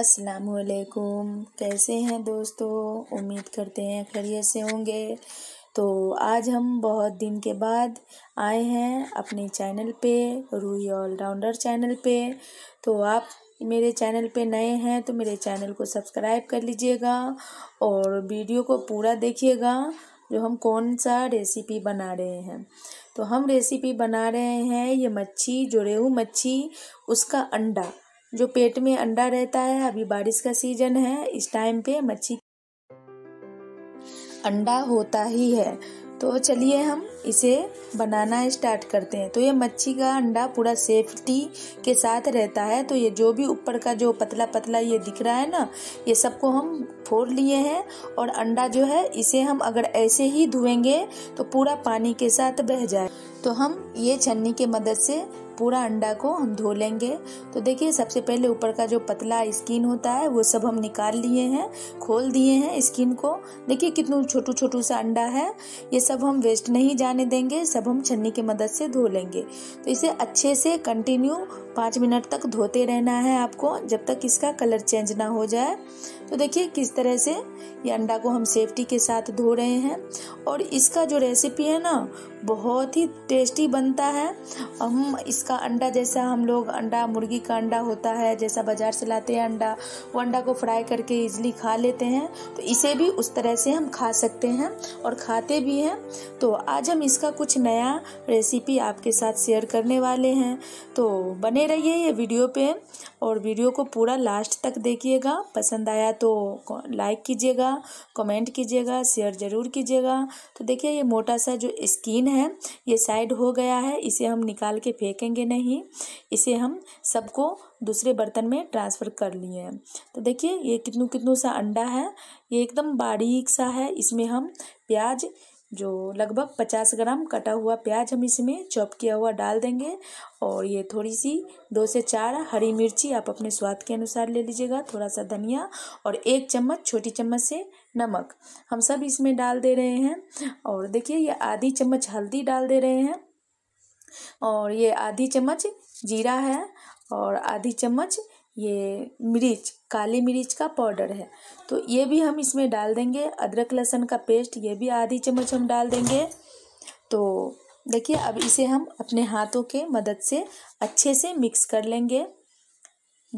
असलकुम कैसे हैं दोस्तों उम्मीद करते हैं खैरियत से होंगे तो आज हम बहुत दिन के बाद आए हैं अपने चैनल पे रूही ऑलराउंडर चैनल पे तो आप मेरे चैनल पे नए हैं तो मेरे चैनल को सब्सक्राइब कर लीजिएगा और वीडियो को पूरा देखिएगा जो हम कौन सा रेसिपी बना रहे हैं तो हम रेसिपी बना रहे हैं ये मच्छी जो रेहू मच्छी उसका अंडा जो पेट में अंडा रहता है अभी बारिश का सीजन है इस टाइम पे मच्छी अंडा होता ही है तो चलिए हम इसे बनाना स्टार्ट करते हैं तो ये मच्छी का अंडा पूरा सेफ्टी के साथ रहता है तो ये जो भी ऊपर का जो पतला पतला ये दिख रहा है ना ये सबको हम फोड़ लिए हैं और अंडा जो है इसे हम अगर ऐसे ही धोएंगे तो पूरा पानी के साथ बह जाए तो हम ये छन्नी के मदद से पूरा अंडा को हम धो लेंगे तो देखिए सबसे पहले ऊपर का जो पतला स्किन होता है वो सब हम निकाल लिए हैं खोल दिए हैं स्किन को देखिए कितना छोटू छोटू सा अंडा है ये सब हम वेस्ट नहीं जाने देंगे सब हम छन्नी की मदद से धो लेंगे तो इसे अच्छे से कंटिन्यू पाँच मिनट तक धोते रहना है आपको जब तक इसका कलर चेंज ना हो जाए तो देखिए किस तरह से ये अंडा को हम सेफ्टी के साथ धो रहे हैं और इसका जो रेसिपी है ना बहुत ही टेस्टी बनता है और हम इसका अंडा जैसा हम लोग अंडा मुर्गी का अंडा होता है जैसा बाज़ार से लाते हैं अंडा वो अंडा को फ्राई करके इजली खा लेते हैं तो इसे भी उस तरह से हम खा सकते हैं और खाते भी हैं तो आज हम इसका कुछ नया रेसिपी आपके साथ शेयर करने वाले हैं तो बने रहिए ये वीडियो पे और वीडियो को पूरा लास्ट तक देखिएगा पसंद आया तो लाइक कीजिएगा कमेंट कीजिएगा शेयर ज़रूर कीजिएगा तो देखिए ये मोटा सा जो स्किन है ये साइड हो गया है इसे हम निकाल के फेंकेंगे नहीं इसे हम सबको दूसरे बर्तन में ट्रांसफ़र कर लिए हैं तो देखिए ये कितनों कितनों सा अंडा है ये एकदम बारीक सा है इसमें हम प्याज जो लगभग पचास ग्राम कटा हुआ प्याज हम इसमें चॉप किया हुआ डाल देंगे और ये थोड़ी सी दो से चार हरी मिर्ची आप अपने स्वाद के अनुसार ले लीजिएगा थोड़ा सा धनिया और एक चम्मच छोटी चम्मच से नमक हम सब इसमें डाल दे रहे हैं और देखिए ये आधी चम्मच हल्दी डाल दे रहे हैं और ये आधी चम्मच जीरा है और आधी चम्मच ये मिर्च काली मिर्च का पाउडर है तो ये भी हम इसमें डाल देंगे अदरक लहसुन का पेस्ट ये भी आधी चम्मच हम डाल देंगे तो देखिए अब इसे हम अपने हाथों के मदद से अच्छे से मिक्स कर लेंगे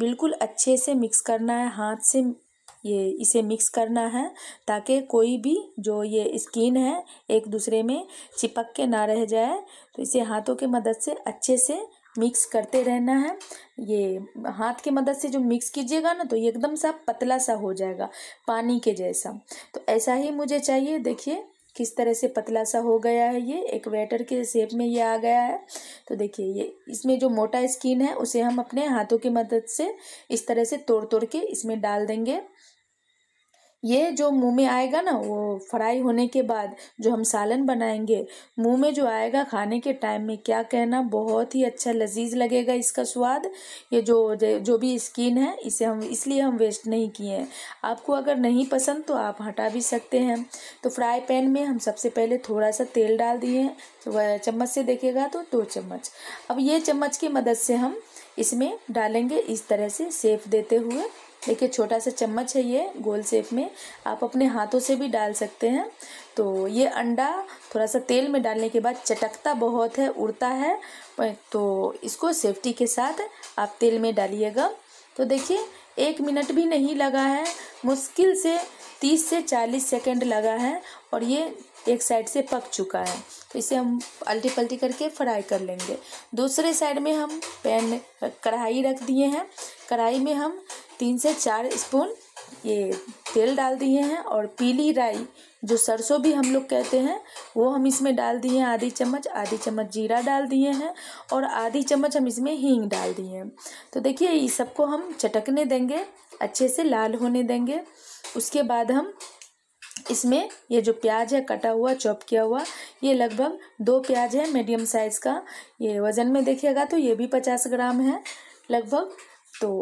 बिल्कुल अच्छे से मिक्स करना है हाथ से ये इसे मिक्स करना है ताकि कोई भी जो ये स्किन है एक दूसरे में चिपक के ना रह जाए तो इसे हाथों के मदद से अच्छे से मिक्स करते रहना है ये हाथ के मदद से जो मिक्स कीजिएगा ना तो ये एकदम सा पतला सा हो जाएगा पानी के जैसा तो ऐसा ही मुझे चाहिए देखिए किस तरह से पतला सा हो गया है ये एक वेटर के शेप में ये आ गया है तो देखिए ये इसमें जो मोटा स्किन है उसे हम अपने हाथों की मदद से इस तरह से तोड़ तोड़ के इसमें डाल देंगे ये जो मुंह में आएगा ना वो फ्राई होने के बाद जो हम सालन बनाएंगे मुंह में जो आएगा खाने के टाइम में क्या कहना बहुत ही अच्छा लजीज लगेगा इसका स्वाद ये जो जो भी स्किन है इसे हम इसलिए हम वेस्ट नहीं किए हैं आपको अगर नहीं पसंद तो आप हटा भी सकते हैं तो फ्राई पैन में हम सबसे पहले थोड़ा सा तेल डाल दिए हैं तो चम्मच से देखेगा तो दो चम्मच अब ये चम्मच की मदद से हम इसमें डालेंगे इस तरह से सेफ देते हुए देखिए छोटा सा चम्मच है ये गोल सेप में आप अपने हाथों से भी डाल सकते हैं तो ये अंडा थोड़ा सा तेल में डालने के बाद चटकता बहुत है उड़ता है तो इसको सेफ्टी के साथ आप तेल में डालिएगा तो देखिए एक मिनट भी नहीं लगा है मुश्किल से तीस से चालीस सेकेंड लगा है और ये एक साइड से पक चुका है तो इसे हम अल्टी पल्टी करके फ्राई कर लेंगे दूसरे साइड में हम पैन कढ़ाई रख दिए हैं कढ़ाई में हम तीन से चार स्पून ये तेल डाल दिए हैं और पीली राई जो सरसों भी हम लोग कहते हैं वो हम इसमें डाल दिए हैं आधी चम्मच आधी चम्मच जीरा डाल दिए हैं और आधी चम्मच हम इसमें हींग डाल दिए हैं तो देखिए ये सबको हम चटकने देंगे अच्छे से लाल होने देंगे उसके बाद हम इसमें ये जो प्याज है कटा हुआ चॉप किया हुआ ये लगभग दो प्याज है मीडियम साइज़ का ये वज़न में देखिएगा तो ये भी पचास ग्राम है लगभग तो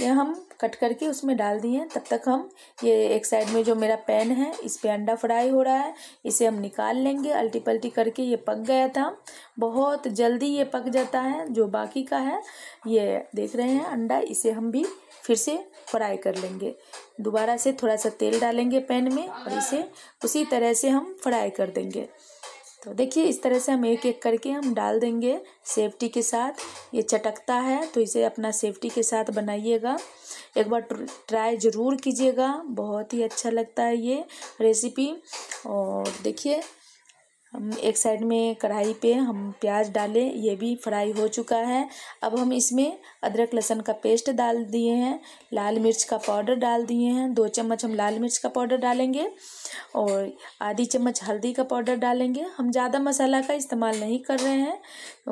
ये हम कट करके उसमें डाल दिए तब तक हम ये एक साइड में जो मेरा पैन है इस पर अंडा फ्राई हो रहा है इसे हम निकाल लेंगे अल्टी पल्टी करके ये पक गया था बहुत जल्दी ये पक जाता है जो बाकी का है ये देख रहे हैं अंडा इसे हम भी फिर से फ्राई कर लेंगे दोबारा से थोड़ा सा तेल डालेंगे पैन में और इसे उसी तरह से हम फ्राई कर देंगे तो देखिए इस तरह से हम एक एक करके हम डाल देंगे सेफ्टी के साथ ये चटकता है तो इसे अपना सेफ्टी के साथ बनाइएगा एक बार ट्राई ज़रूर कीजिएगा बहुत ही अच्छा लगता है ये रेसिपी और देखिए हम एक साइड में कढ़ाई पे हम प्याज डालें ये भी फ्राई हो चुका है अब हम इसमें अदरक लहसुन का पेस्ट डाल दिए हैं लाल मिर्च का पाउडर डाल दिए हैं दो चम्मच हम लाल मिर्च का पाउडर डालेंगे और आधी चम्मच हल्दी का पाउडर डालेंगे हम ज़्यादा मसाला का इस्तेमाल नहीं कर रहे हैं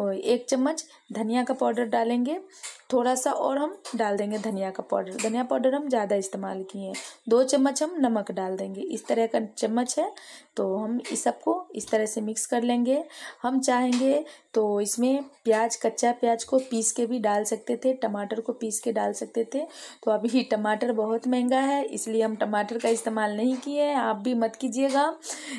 एक चम्मच धनिया का पाउडर डालेंगे थोड़ा सा और हम डाल देंगे धनिया का पाउडर धनिया पाउडर हम ज़्यादा इस्तेमाल किए हैं दो चम्मच हम नमक डाल देंगे इस तरह का चम्मच है तो हम इस सबको इस तरह से मिक्स कर लेंगे हम चाहेंगे तो इसमें प्याज कच्चा प्याज को पीस के भी डाल सकते थे टमाटर को पीस के डाल सकते थे तो अभी टमाटर बहुत महंगा है इसलिए हम टमाटर का इस्तेमाल नहीं किए हैं आप भी मत कीजिएगा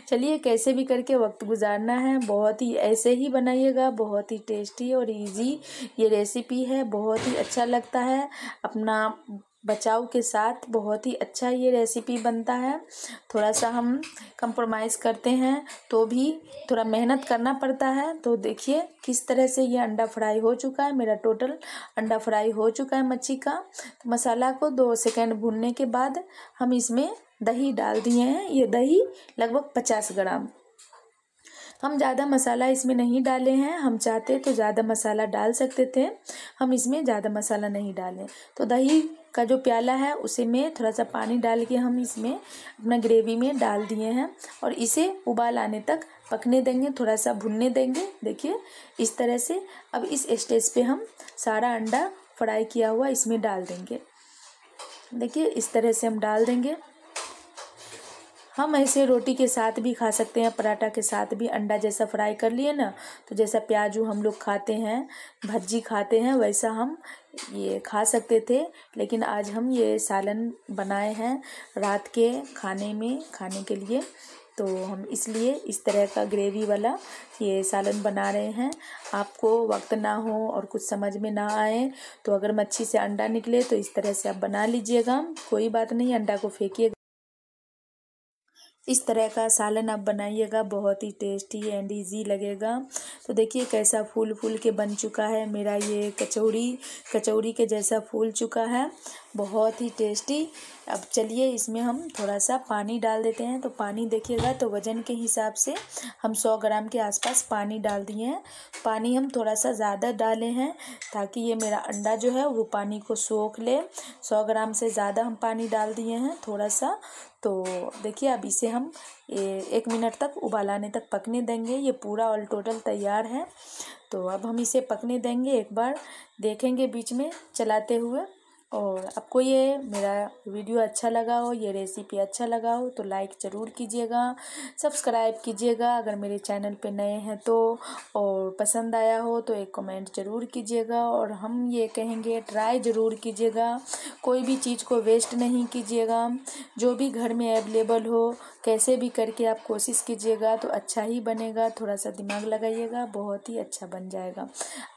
चलिए कैसे भी करके वक्त गुजारना है बहुत ही ऐसे ही बनाइएगा बहुत बहुत ही टेस्टी और इजी ये रेसिपी है बहुत ही अच्छा लगता है अपना बचाव के साथ बहुत ही अच्छा ये रेसिपी बनता है थोड़ा सा हम कंप्रोमाइज़ करते हैं तो भी थोड़ा मेहनत करना पड़ता है तो देखिए किस तरह से ये अंडा फ्राई हो चुका है मेरा टोटल अंडा फ्राई हो चुका है मच्छी का तो मसाला को दो सेकेंड भूनने के बाद हम इसमें दही डाल दिए हैं ये दही लगभग पचास ग्राम हम ज़्यादा मसाला इसमें नहीं डाले हैं हम चाहते तो ज़्यादा मसाला डाल सकते थे हम इसमें ज़्यादा मसाला नहीं डालें तो दही का जो प्याला है उसे में थोड़ा सा पानी डाल के हम इसमें अपना ग्रेवी में डाल दिए हैं और इसे उबाल आने तक पकने देंगे थोड़ा सा भुनने देंगे देखिए इस तरह से अब इस स्टेज पे हम सारा अंडा फ्राई किया हुआ इसमें डाल देंगे देखिए इस तरह से हम डाल देंगे हम ऐसे रोटी के साथ भी खा सकते हैं पराठा के साथ भी अंडा जैसा फ्राई कर लिए ना तो जैसा प्याजू हम लोग खाते हैं भज्जी खाते हैं वैसा हम ये खा सकते थे लेकिन आज हम ये सालन बनाए हैं रात के खाने में खाने के लिए तो हम इसलिए इस तरह का ग्रेवी वाला ये सालन बना रहे हैं आपको वक्त ना हो और कुछ समझ में ना आए तो अगर मच्छी से अंडा निकले तो इस तरह से आप बना लीजिएगा कोई बात नहीं अंडा को फेंकिएगा इस तरह का सालन आप बनाइएगा बहुत ही टेस्टी एंड इजी लगेगा तो देखिए कैसा फूल फूल के बन चुका है मेरा ये कचौड़ी कचौड़ी के जैसा फूल चुका है बहुत ही टेस्टी अब चलिए इसमें हम थोड़ा सा पानी डाल देते हैं तो पानी देखिएगा तो वज़न के हिसाब से हम सौ ग्राम के आसपास पानी डाल दिए हैं पानी हम थोड़ा सा ज़्यादा डाले हैं ताकि ये मेरा अंडा जो है वो पानी को सोख ले सौ ग्राम से ज़्यादा हम पानी डाल दिए हैं थोड़ा सा तो देखिए अब इसे हम एक मिनट तक उबालाने तक पकने देंगे ये पूरा ऑल टोटल तैयार है तो अब हम इसे पकने देंगे एक बार देखेंगे बीच में चलाते हुए और आपको ये मेरा वीडियो अच्छा लगा हो ये रेसिपी अच्छा लगा हो तो लाइक ज़रूर कीजिएगा सब्सक्राइब कीजिएगा अगर मेरे चैनल पे नए हैं तो और पसंद आया हो तो एक कमेंट ज़रूर कीजिएगा और हम ये कहेंगे ट्राई ज़रूर कीजिएगा कोई भी चीज़ को वेस्ट नहीं कीजिएगा जो भी घर में अवेलेबल हो कैसे भी करके आप कोशिश कीजिएगा तो अच्छा ही बनेगा थोड़ा सा दिमाग लगाइएगा बहुत ही अच्छा बन जाएगा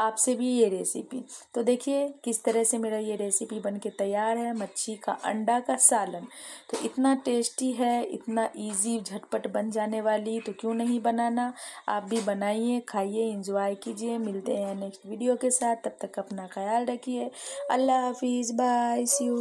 आपसे भी ये रेसिपी तो देखिए किस तरह से मेरा ये रेसिपी बनके तैयार है मच्छी का अंडा का सालन तो इतना टेस्टी है इतना इजी झटपट बन जाने वाली तो क्यों नहीं बनाना आप भी बनाइए खाइए इंजॉय कीजिए मिलते हैं नेक्स्ट वीडियो के साथ तब तक अपना ख्याल रखिए अल्लाह हाफिज़ बाय सी यू